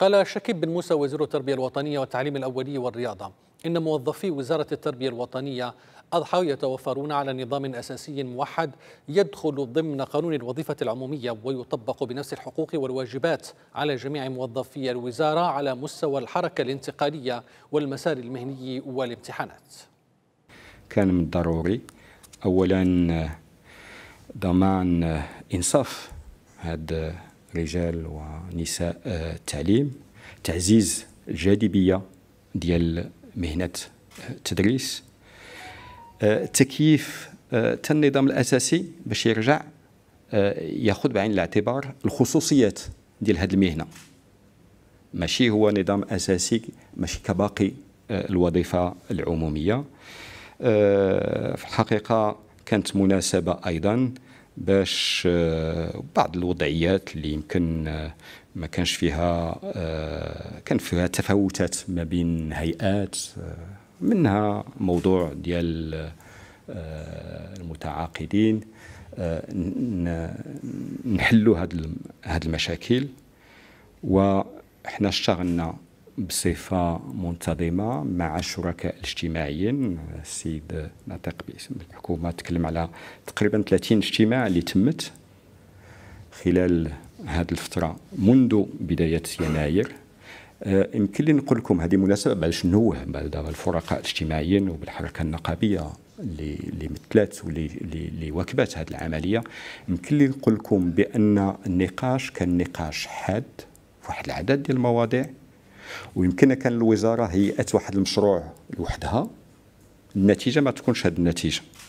قال شكيب بن موسى وزير التربية الوطنية والتعليم الأولي والرياضة إن موظفي وزارة التربية الوطنية أضحوا يتوفرون على نظام أساسي موحد يدخل ضمن قانون الوظيفة العمومية ويطبق بنفس الحقوق والواجبات على جميع موظفي الوزارة على مستوى الحركة الانتقالية والمسار المهني والامتحانات كان من الضروري أولا ضمان إنصاف هذا رجال ونساء التعليم آه، تعزيز الجاذبيه ديال مهنه التدريس آه، آه، تكييف حتى النظام الاساسي باش يرجع ياخذ بعين الاعتبار الخصوصيات ديال هذه المهنه ماشي هو نظام اساسي ماشي كباقي الوظيفه العموميه في الحقيقه كانت مناسبه ايضا باش آه، بعض الوضعيات اللي يمكن آه، ما كانش فيها آه، كان فيها تفاوتات ما بين هيئات منها موضوع ديال المتعاقدين نحلوا هذه المشاكل وحنا اشتغلنا بصفة منتظمة مع شركاء الاجتماعيين السيد ناطق باسم الحكومة تكلم على تقريبا 30 اجتماع اللي تمت خلال هذه الفترة منذ بداية يناير آه، يمكن لي نقول لكم هذه مناسبة باش نوه بعد الفرقاء الاجتماعيين وبالحركة النقابية اللي اللي مثلات واللي اللي واكبات هذه العملية يمكن لي نقول لكم بأن النقاش كان نقاش حاد في واحد العدد ديال المواضيع ويمكن كان الوزاره هيئت واحد المشروع لوحدها النتيجه ما تكونش هذه النتيجه